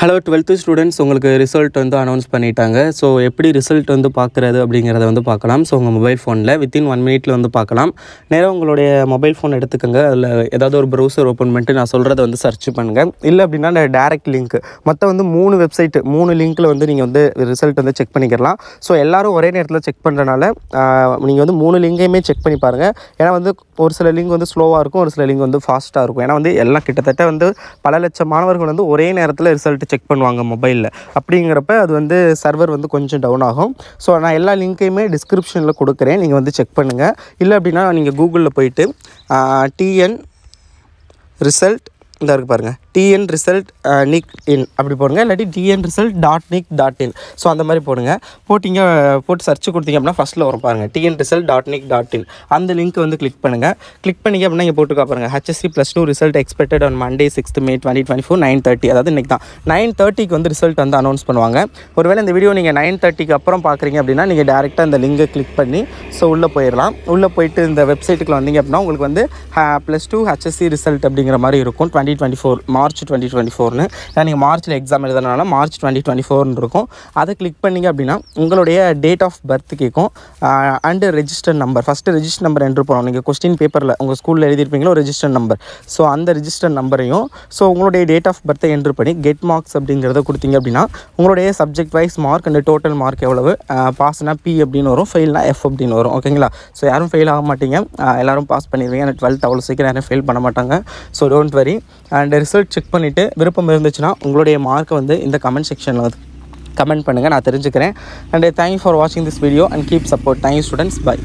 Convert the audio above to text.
hello twelfth students உங்களுக்கு result வந்து announce பண்ணிட்டாங்க ஸோ எப்படி ரிசல்ட் வந்து பார்க்குறது அப்படிங்கிறத வந்து பார்க்கலாம் ஸோ உங்கள் மொபைல் ஃபோனில் வித்தின் ஒன் மினிட்ல வந்து பார்க்கலாம் நேராக உங்களுடைய மொபைல் ஃபோன் எடுத்துக்கோங்க அதில் ஏதாவது ஒரு ப்ரௌசர் ஓப்பன் பண்ணிட்டு நான் சொல்கிறத வந்து சர்ச் பண்ணுங்கள் இல்லை அப்படின்னா டேரக்ட் லிங்க் மொத்தம் வந்து மூணு வெப்சைட்டு மூணு லிங்க்கில் வந்து நீங்கள் வந்து ரிசல்ட் வந்து செக் பண்ணிக்கலாம் ஸோ எல்லோரும் ஒரே நேரத்தில் செக் பண்ணுறனால நீங்கள் வந்து மூணு லிங்கையுமே செக் பண்ணி பாருங்கள் ஏன்னா வந்து ஒரு சில லிங்க் வந்து ஸ்லோவாக இருக்கும் ஒரு சில லிங்க் வந்து ஃபாஸ்ட்டாக இருக்கும் ஏன்னா வந்து எல்லாம் கிட்டத்தட்ட வந்து பல லட்சம் மாணவர்கள் வந்து ஒரே நேரத்தில் ரிசல்ட் செக் பண்ணுவாங்க மொபைலில் அப்படிங்கிறப்ப அது வந்து சர்வர் வந்து கொஞ்சம் டவுன் ஆகும் ஸோ நான் எல்லா லிங்க்கையுமே டிஸ்கிரிப்ஷனில் கொடுக்குறேன் நீங்கள் வந்து செக் பண்ணுங்கள் இல்லை அப்படின்னா நீங்கள் கூகுளில் போயிட்டு டிஎன் ரிசல்ட் இந்த இருக்குது பாருங்கள் டிஎன் ரிசல்ட் நிக் இன் அப்படி போடுங்க இல்லாட்டி TN result dot nic dot in so அந்த மாதிரி போடுங்க போட்டிங்க போட்டு சர்ச் கொடுத்தீங்க அப்படின்னா ஃபஸ்ட்டில் வரும் பாருங்கள் TN result dot nic dot in அந்த லிங்க் வந்து கிளிக் பண்ணுங்கள் கிளிக் பண்ணிங்க அப்படின்னா இங்கே போட்டு பாருங்கள் HSC plus two result expected on Monday sixth May twenty twenty four nine thirty அதாவது இன்றைக்கி தான் நைன் தேர்ட்டிக்கு வந்து ரிசல்ட் வந்து அனௌன்ஸ் பண்ணுவாங்க ஒருவேளை இந்த வீடியோ நீங்கள் நைன் தேர்ட்டிக்கு அப்புறம் பார்க்குறீங்க அப்படின்னா நீங்கள் டேரெக்டாக இந்த லிங்கை கிளிக் பண்ணி ஸோ உள்ளே போயிடலாம் உள்ளே போயிட்டு இந்த வெப்சைட்டுக்குள்ள வந்தீங்க அப்படின்னா உங்களுக்கு வந்து ப்ளஸ் டூ ஹெச்எஸ்சி ரிசல்ட் அப்படிங்கிற மாதிரி இருக்கும் twenty twenty four March twenty twenty ஃபோர்னு நீங்கள் மார்ச்சில் எக்ஸாம் எழுதுனால மார்ச் டுவெண்ட்டி டுவெண்ட்டி ஃபோர்னு இருக்கும் அதை கிளிக் பண்ணிங்க அப்படின்னா உங்களுடைய டேட் ஆஃப் பர்த் கேட்கும் and register number first register number enter பண்ணணும் நீங்கள் கொஸ்டின் பேப்பரில் உங்கள் ஸ்கூலில் எழுதியிருப்பீங்களோ ரெஜிஸ்டர் நம்பர் ஸோ அந்த ரெஜிஸ்டர் நம்பரையும் ஸோ உங்களுடைய டேட் ஆஃப் பர்த்தை என்ட்ரு பண்ணி கெட் மார்க்ஸ் அப்படிங்கிறத கொடுத்தீங்க அப்படின்னா உங்களுடைய subject wise mark and total mark எவ்வளவு பாஸ்னா பி அப்படின்னு வரும் ஃபெயில்னா எஃப் அப்படின்னு வரும் ஓகேங்களா ஸோ யாரும் ஃபெயில் ஆக மாட்டீங்க எல்லோரும் பாஸ் பண்ணிடுவீங்க டுவெல்த் அவ்வளோ சீக்கிரம் யாரும் ஃபெயில் பண்ண மாட்டாங்க so don't worry and result check பண்ணிவிட்டு விருப்பம் இருந்துச்சுன்னா உங்களுடைய மார்க்கை வந்து இந்த கமெண்ட் செக்ஷனில் வந்து கமெண்ட் பண்ணுங்கள் நான் தெரிஞ்சுக்கிறேன் அண்ட் தேங்க்ஸ் ஃபார் வாட்சிங் this video and keep support thank you students by